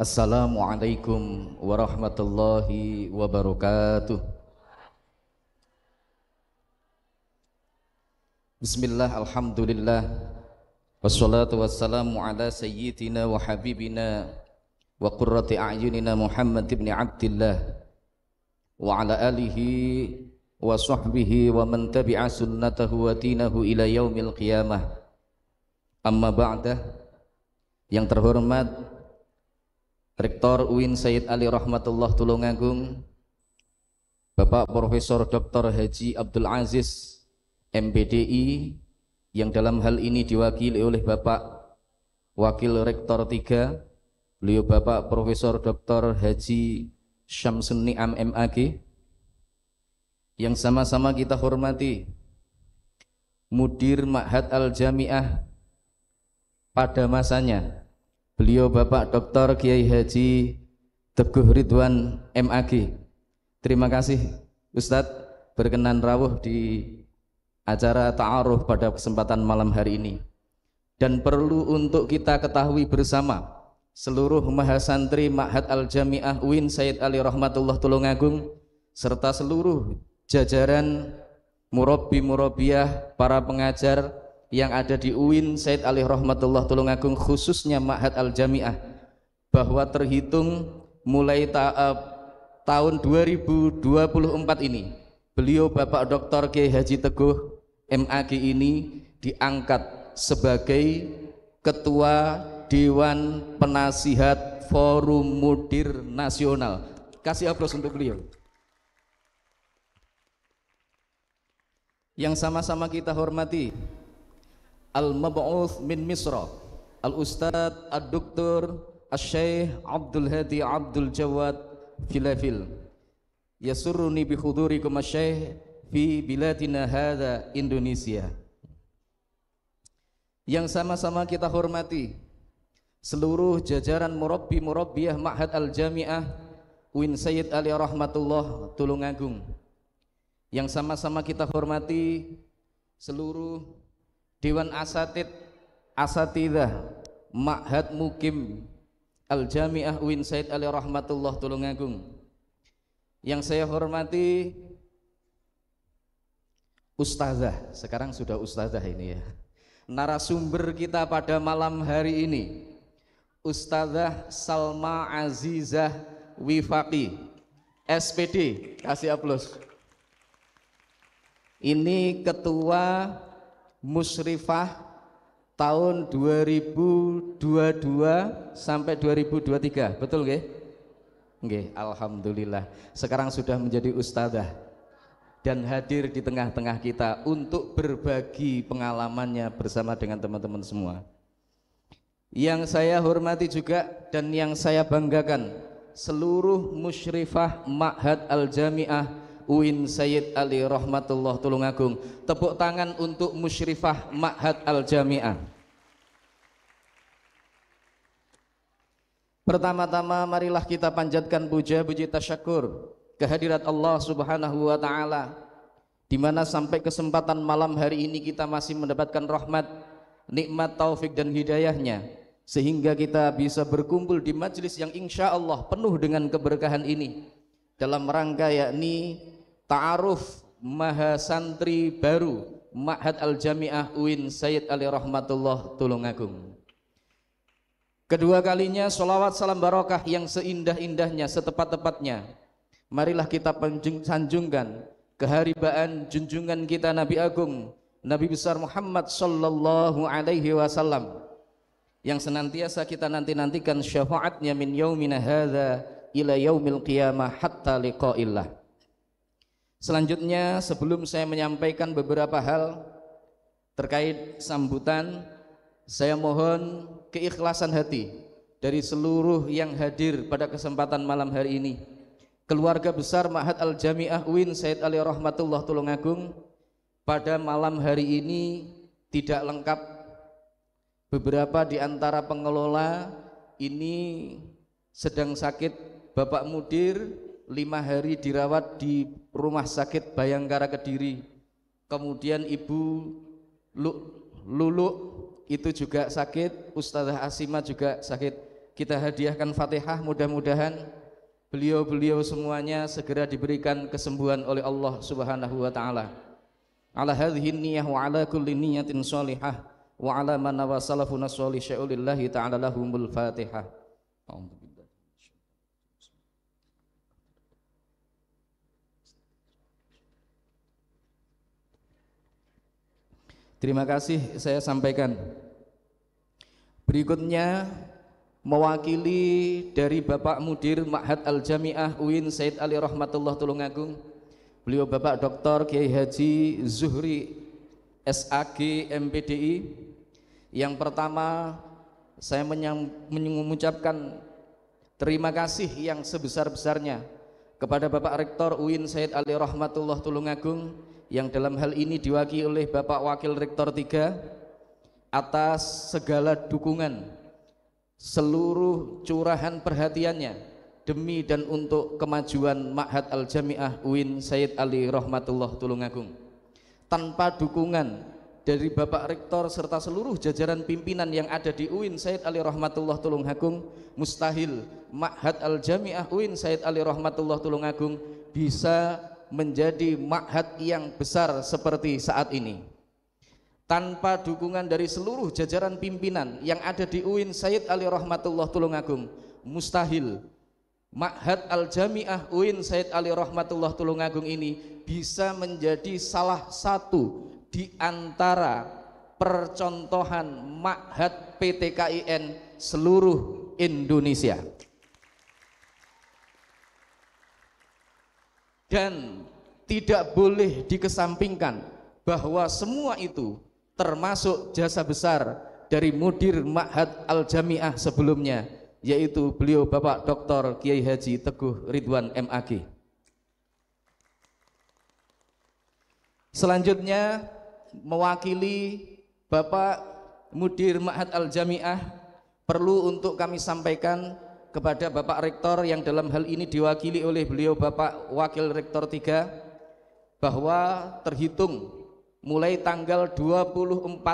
Assalamualaikum warahmatullahi wabarakatuh. Bismillah alhamdulillah wassalatu wassalamu ala sayyidina wa habibina wa qurrati a'yunina Muhammad ibn Abdullah wa ala alihi wa sahbihi wa man tabi'a sunnatahu wa dinahu ila yaumil qiyamah. Amma ba'dah yang terhormat Rektor UIN Said Ali Rahmatullah Tulungagung, Bapak Profesor Dr. Haji Abdul Aziz MBDI yang dalam hal ini diwakili oleh Bapak Wakil Rektor 3 beliau Bapak Profesor Dr. Haji Syamsun Ni'am MAG yang sama-sama kita hormati Mudir Ma'had Al-Jami'ah pada masanya Beliau Bapak Dr. Kiai Haji Teguh Ridwan MAG. Terima kasih Ustadz berkenan rawuh di acara ta'aruf pada kesempatan malam hari ini. Dan perlu untuk kita ketahui bersama seluruh mahasantri Ma'had Al-Jami'ah Uin said Ali Rahmatullah Tulungagung serta seluruh jajaran murabi murabiyah para pengajar yang ada di UIN Said Ali Rahmatullah Tulungagung khususnya Ma'had Al-Jami'ah bahwa terhitung mulai ta uh, tahun 2024 ini beliau Bapak Dr. K. Haji Teguh MAG ini diangkat sebagai Ketua Dewan Penasihat Forum Mudir Nasional kasih aplaus untuk beliau yang sama-sama kita hormati Al-Mab'uth min Misra al ustaz al doktor Al-Syeikh Abdul Hadi Abdul Jawad Filafil Yasurruni bihudurikum Al-Syeikh Fi biladina hadha Indonesia Yang sama-sama kita hormati Seluruh jajaran murabbi murabbiah Ma'had Al-Jami'ah Win Sayyid Ali Rahmatullah Tulungagung Yang sama-sama kita hormati Seluruh Dewan Asatid Asatidah Ma'had Mukim Al-Jami'ah Win Said Ali Rahmatullah Tulungagung yang saya hormati Ustazah, sekarang sudah Ustazah ini ya narasumber kita pada malam hari ini Ustazah Salma Azizah Wifaki SPD, kasih aplaus ini ketua musrifah tahun 2022 sampai 2023 betul ke? nggih alhamdulillah sekarang sudah menjadi ustazah dan hadir di tengah-tengah kita untuk berbagi pengalamannya bersama dengan teman-teman semua yang saya hormati juga dan yang saya banggakan seluruh musyrifah Ma'had Al-Jami'ah Uin Sayyid Ali Rahmatullah Tulungagung tepuk tangan untuk musyrifah Ma'had Al-Jami'ah Pertama-tama marilah kita panjatkan puja puji tasyakur kehadirat Allah Subhanahu wa taala di mana sampai kesempatan malam hari ini kita masih mendapatkan rahmat, nikmat taufik dan hidayahnya sehingga kita bisa berkumpul di majelis yang insya Allah penuh dengan keberkahan ini dalam rangka yakni Ta'aruf Maha Baru Ma'had Al-Jami'ah Uin Sayyid Ali Rahmatullah Tulungagung Kedua kalinya sholawat salam barokah yang seindah-indahnya, setepat-tepatnya. Marilah kita sanjungkan keharibaan junjungan kita Nabi Agung, Nabi Besar Muhammad Sallallahu Alaihi Wasallam yang senantiasa kita nanti-nantikan syafaatnya min yaumina hadha ila yaumil qiyamah hatta liqa'illah. Selanjutnya sebelum saya menyampaikan beberapa hal terkait sambutan, saya mohon keikhlasan hati dari seluruh yang hadir pada kesempatan malam hari ini. Keluarga besar Ma'had Al-Jami'ah Win Said Ali Rahmatullah Tulungagung pada malam hari ini tidak lengkap. Beberapa di antara pengelola ini sedang sakit Bapak Mudir lima hari dirawat di rumah sakit Bayangkara Kediri. Kemudian ibu Lulu itu juga sakit, Ustazah Asima juga sakit. Kita hadiahkan Fatihah mudah-mudahan beliau-beliau semuanya segera diberikan kesembuhan oleh Allah Subhanahu wa taala. Ala hadhin niyah wa ala kulli niyatin salihah wa ala manna wa salafuna shalih ta'ala lahumul Fatihah. Terima kasih saya sampaikan. Berikutnya mewakili dari Bapak Mudir Ma'had Al-Jami'ah UIN Said Ali Rahmatullah Tulungagung. Beliau Bapak Dr. Kiai Haji Zuhri SAG MPDI. Yang pertama saya mengucapkan terima kasih yang sebesar-besarnya kepada Bapak Rektor UIN Said Ali Rahmatullah Tulungagung yang dalam hal ini diwakili oleh Bapak Wakil Rektor 3 atas segala dukungan seluruh curahan perhatiannya demi dan untuk kemajuan Ma'had Al-Jami'ah UIN Said Ali Rahmatullah Tulungagung tanpa dukungan dari Bapak Rektor serta seluruh jajaran pimpinan yang ada di UIN Said Ali Rahmatullah Tulungagung mustahil Ma'had Al-Jami'ah UIN Said Ali Rahmatullah Tulungagung bisa menjadi makhat yang besar seperti saat ini tanpa dukungan dari seluruh jajaran pimpinan yang ada di UIN Said Ali Rahmatullah Tulungagung mustahil makhat Al-Jami'ah UIN Said Ali Rahmatullah Tulungagung ini bisa menjadi salah satu di antara percontohan makhat PTKIN seluruh Indonesia. dan tidak boleh dikesampingkan bahwa semua itu termasuk jasa besar dari Mudir Ma'had Al-Jami'ah sebelumnya yaitu beliau Bapak Dr. Kiai Haji Teguh Ridwan MAG. Selanjutnya mewakili Bapak Mudir Ma'had Al-Jami'ah perlu untuk kami sampaikan kepada Bapak Rektor yang dalam hal ini diwakili oleh beliau Bapak Wakil Rektor 3 bahwa terhitung mulai tanggal 24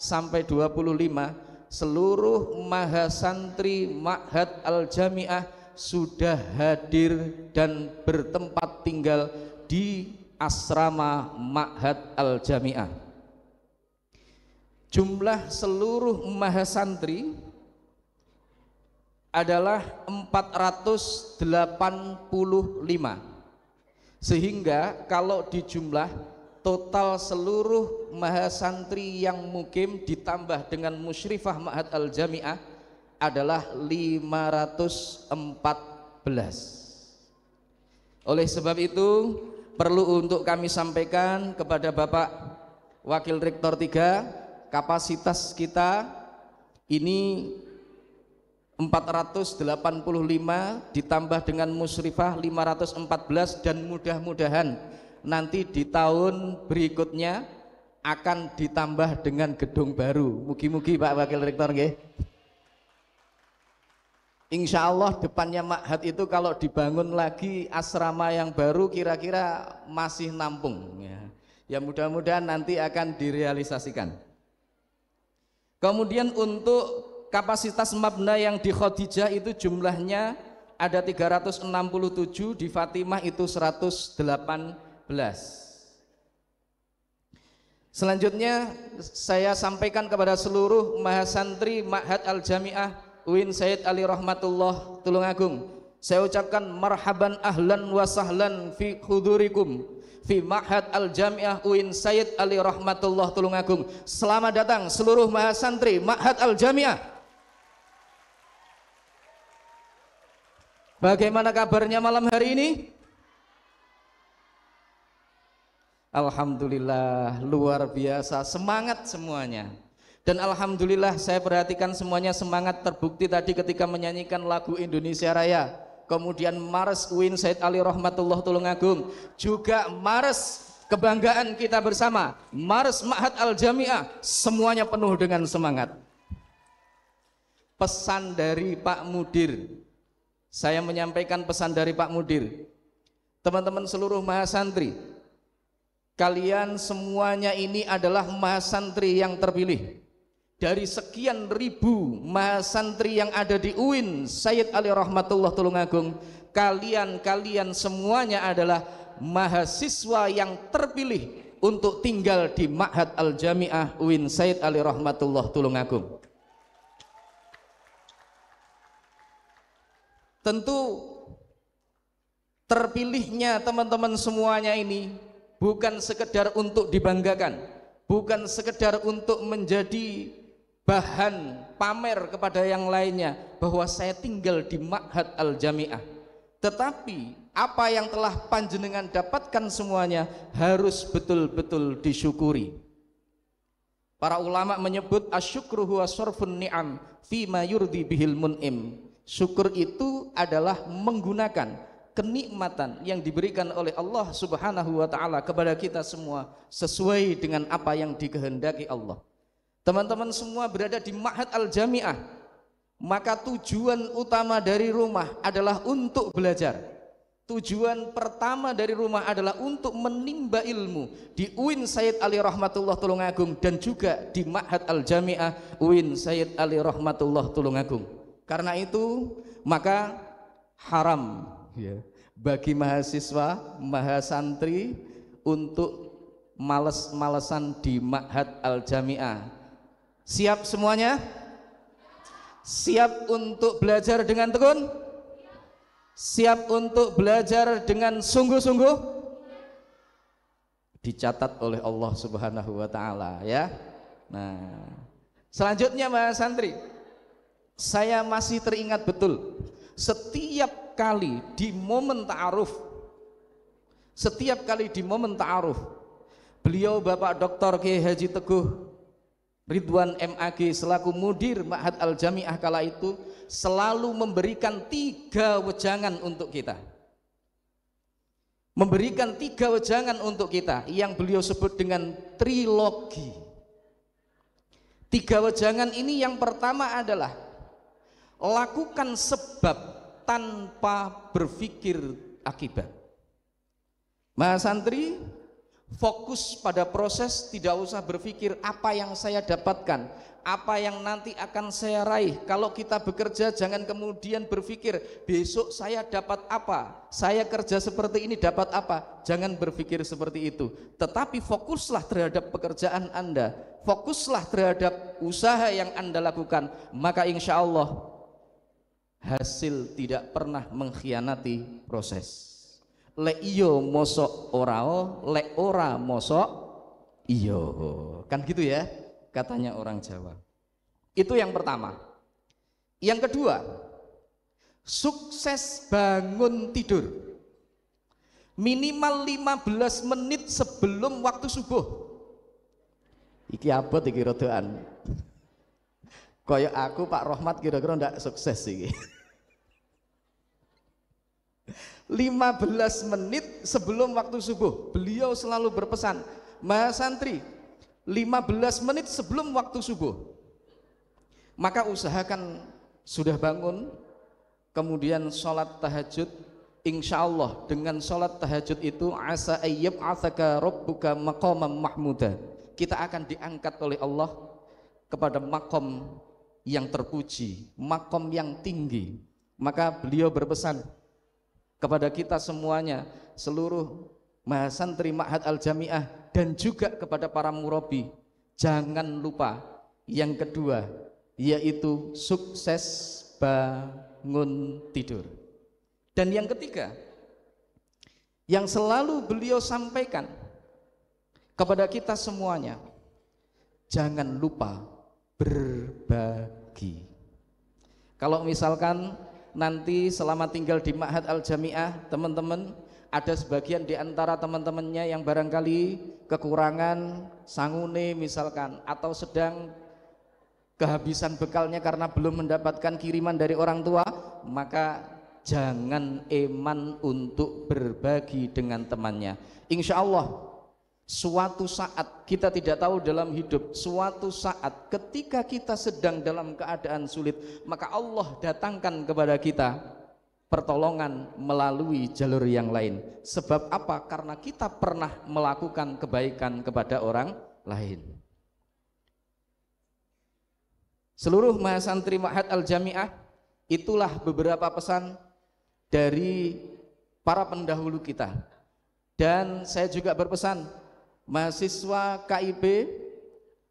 sampai 25 seluruh mahasantri Ma'had Al-Jami'ah sudah hadir dan bertempat tinggal di asrama Ma'had Al-Jami'ah jumlah seluruh mahasantri adalah 485 sehingga kalau dijumlah total seluruh mahasantri yang mukim ditambah dengan musyrifah ma'had al-jami'ah adalah 514 oleh sebab itu perlu untuk kami sampaikan kepada Bapak Wakil Rektor 3 kapasitas kita ini 485 ditambah dengan musrifah 514 dan mudah-mudahan nanti di tahun berikutnya akan ditambah dengan gedung baru. Mugi-mugi Pak Wakil Rektor ya, Insya Allah depannya Makhat itu kalau dibangun lagi asrama yang baru kira-kira masih nampung ya. Ya mudah-mudahan nanti akan direalisasikan. Kemudian untuk kapasitas mabna yang di Khadijah itu jumlahnya ada 367 di Fatimah itu 118 Selanjutnya saya sampaikan kepada seluruh mahasantri Ma'had Al-Jami'ah Uin Said Ali Rahmatullah Tulungagung saya ucapkan marhaban ahlan wa sahlan fi hudurikum fi Ma'had Al-Jami'ah Uin Said Ali Rahmatullah Tulungagung selamat datang seluruh mahasantri Ma'had Al-Jami'ah Bagaimana kabarnya malam hari ini? Alhamdulillah luar biasa semangat semuanya dan Alhamdulillah saya perhatikan semuanya semangat terbukti tadi ketika menyanyikan lagu Indonesia Raya kemudian Mars Uin Said Ali Rahmatullah Tulungagung juga Mars kebanggaan kita bersama Mars Ma'had Al-Jami'ah semuanya penuh dengan semangat pesan dari Pak Mudir saya menyampaikan pesan dari Pak Mudir. Teman-teman seluruh mahasantri, kalian semuanya ini adalah mahasantri yang terpilih. Dari sekian ribu mahasantri yang ada di UIN, Sayyid Ali Rahmatullah Tulungagung, kalian-kalian semuanya adalah mahasiswa yang terpilih untuk tinggal di Ma'had Al-Jami'ah UIN Sayyid Ali Rahmatullah Tulungagung. Tentu terpilihnya teman-teman semuanya ini bukan sekedar untuk dibanggakan, bukan sekedar untuk menjadi bahan pamer kepada yang lainnya bahwa saya tinggal di Ma'had Al-Jami'ah. Tetapi apa yang telah panjenengan dapatkan semuanya harus betul-betul disyukuri. Para ulama menyebut asyukru huwa sorfun ni'am fima yurdi bihil mun'im. Syukur itu adalah menggunakan kenikmatan yang diberikan oleh Allah Subhanahu wa taala kepada kita semua sesuai dengan apa yang dikehendaki Allah. Teman-teman semua berada di Ma'had Al-Jami'ah, maka tujuan utama dari rumah adalah untuk belajar. Tujuan pertama dari rumah adalah untuk menimba ilmu di UIN Sayyid Ali Rahmatullah Tulungagung dan juga di Ma'had Al-Jami'ah UIN Sayyid Ali Rahmatullah Tulungagung. Karena itu maka haram ya, bagi mahasiswa, mahasantri untuk males-malesan di Ma'had Al-Jami'ah. Siap semuanya? Siap untuk belajar dengan tekun? Siap untuk belajar dengan sungguh-sungguh? Dicatat oleh Allah Subhanahu wa taala ya. Nah, selanjutnya Mas Santri. Saya masih teringat betul setiap kali di momen ta'aruf setiap kali di momen ta'aruf beliau Bapak Dr. K. Haji Teguh Ridwan MAG selaku mudir Ma'had Al-Jami'ah kala itu selalu memberikan tiga wejangan untuk kita memberikan tiga wejangan untuk kita yang beliau sebut dengan trilogi tiga wejangan ini yang pertama adalah lakukan sebab tanpa berpikir akibat. santri fokus pada proses tidak usah berpikir apa yang saya dapatkan apa yang nanti akan saya raih kalau kita bekerja jangan kemudian berpikir besok saya dapat apa saya kerja seperti ini dapat apa jangan berpikir seperti itu tetapi fokuslah terhadap pekerjaan anda fokuslah terhadap usaha yang anda lakukan maka insya Allah hasil tidak pernah mengkhianati proses le iyo mosok orao le ora mosok iyo kan gitu ya katanya orang Jawa itu yang pertama yang kedua sukses bangun tidur minimal 15 menit sebelum waktu subuh iki abot iki rodoan koyok aku Pak Rohmat kira-kira ndak sukses iki 15 menit sebelum waktu subuh. Beliau selalu berpesan, Maha Santri, 15 menit sebelum waktu subuh. Maka usahakan sudah bangun, kemudian sholat tahajud, insya Allah dengan sholat tahajud itu asa ayyab asaka rabbuka maqamam mahmuda kita akan diangkat oleh Allah kepada makom yang terpuji makom yang tinggi maka beliau berpesan kepada kita semuanya, seluruh mahasantri Ma'had Al-Jami'ah dan juga kepada para murabi. Jangan lupa yang kedua yaitu sukses bangun tidur. Dan yang ketiga yang selalu beliau sampaikan kepada kita semuanya, jangan lupa berbagi. Kalau misalkan nanti selama tinggal di Ma'had Al-Jami'ah teman-teman ada sebagian di antara teman-temannya yang barangkali kekurangan sangune misalkan atau sedang kehabisan bekalnya karena belum mendapatkan kiriman dari orang tua maka jangan eman untuk berbagi dengan temannya insya Allah Suatu saat kita tidak tahu dalam hidup, suatu saat ketika kita sedang dalam keadaan sulit, maka Allah datangkan kepada kita pertolongan melalui jalur yang lain. Sebab apa? Karena kita pernah melakukan kebaikan kepada orang lain. Seluruh mahasantri Mahat Al-Jami'ah itulah beberapa pesan dari para pendahulu kita. Dan saya juga berpesan mahasiswa KIB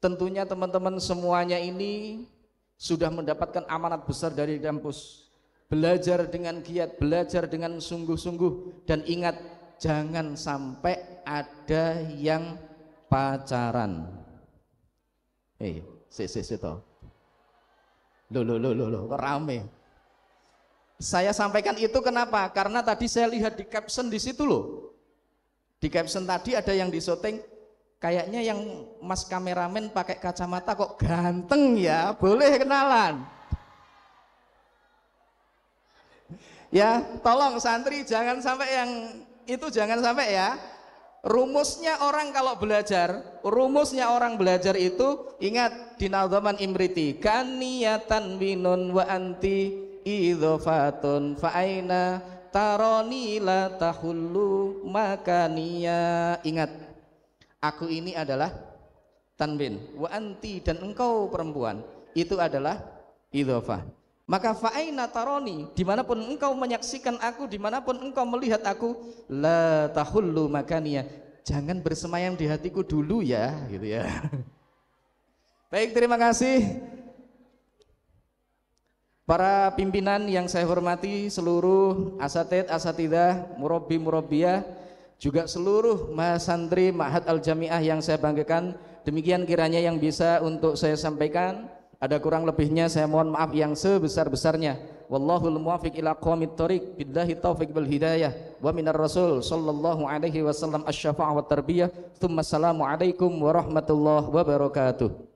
tentunya teman-teman semuanya ini sudah mendapatkan amanat besar dari kampus belajar dengan giat, belajar dengan sungguh-sungguh dan ingat jangan sampai ada yang pacaran eh si si si lo lo lo lo lo rame saya sampaikan itu kenapa? Karena tadi saya lihat di caption di situ loh. Di caption tadi ada yang disoting, kayaknya yang mas kameramen pakai kacamata kok ganteng ya, boleh kenalan. Ya, tolong santri jangan sampai yang itu jangan sampai ya. Rumusnya orang kalau belajar, rumusnya orang belajar itu ingat di nazaman Imriti, kaniyatan binun wa anti idhofatun fa'aina taroni la tahullu makania ingat aku ini adalah tanwin wa anti dan engkau perempuan itu adalah idhofah maka fa'aina taroni dimanapun engkau menyaksikan aku dimanapun engkau melihat aku la tahullu makania jangan bersemayam di hatiku dulu ya gitu ya baik terima kasih Para pimpinan yang saya hormati, seluruh asatid, asatidah, murabi, murabiyah, juga seluruh mahasantri mahat Al-Jami'ah yang saya banggakan. Demikian kiranya yang bisa untuk saya sampaikan. Ada kurang lebihnya saya mohon maaf yang sebesar-besarnya. Wallahul muwafiq ila qawmit tariq billahi taufiq bil hidayah wa minar rasul sallallahu alaihi wasallam asy wa tarbiyah. thumma assalamu alaikum warahmatullahi wabarakatuh.